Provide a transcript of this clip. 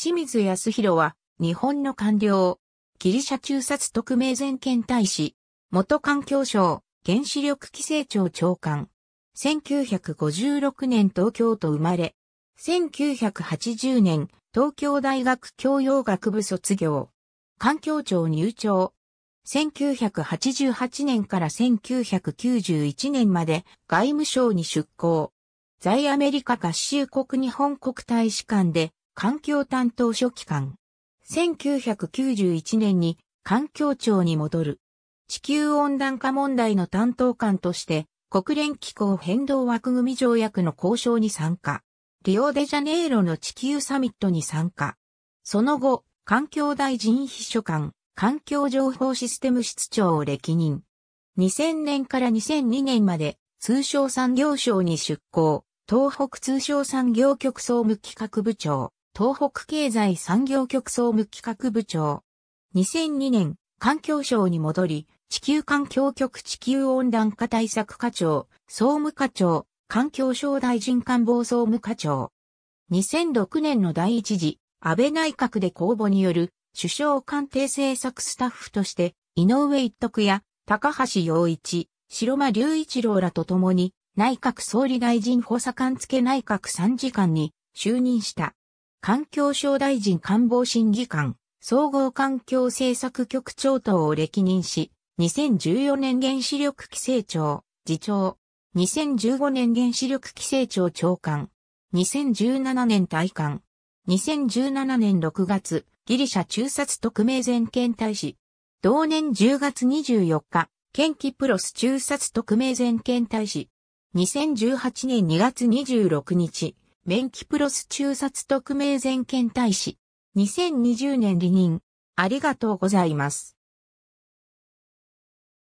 清水康弘は、日本の官僚、ギリシャ中殺特命全権大使、元環境省、原子力規制庁長官。1956年東京と生まれ、1980年東京大学教養学部卒業、環境庁入庁。1988年から1991年まで外務省に出向。在アメリカ合衆国日本国大使館で環境担当書記官。1991年に環境庁に戻る。地球温暖化問題の担当官として国連気候変動枠組条約の交渉に参加。リオデジャネイロの地球サミットに参加。その後、環境大臣秘書官、環境情報システム室長を歴任。2000年から2002年まで通商産業省に出向、東北通商産業局総務企画部長。東北経済産業局総務企画部長。2002年、環境省に戻り、地球環境局地球温暖化対策課長、総務課長、環境省大臣官房総務課長。2006年の第一次、安倍内閣で公募による首相官邸政策スタッフとして、井上一徳や高橋洋一、白間隆一郎らと共に、内閣総理大臣補佐官付内閣参事官に就任した。環境省大臣官房審議官、総合環境政策局長等を歴任し、2014年原子力規制庁、次長、2015年原子力規制庁長官、2017年大官、2017年6月、ギリシャ中殺特命全権大使、同年10月24日、県機プロス中殺特命全権大使、2018年2月26日、免許プロス中殺特命全権大使。2020年離任。ありがとうございます。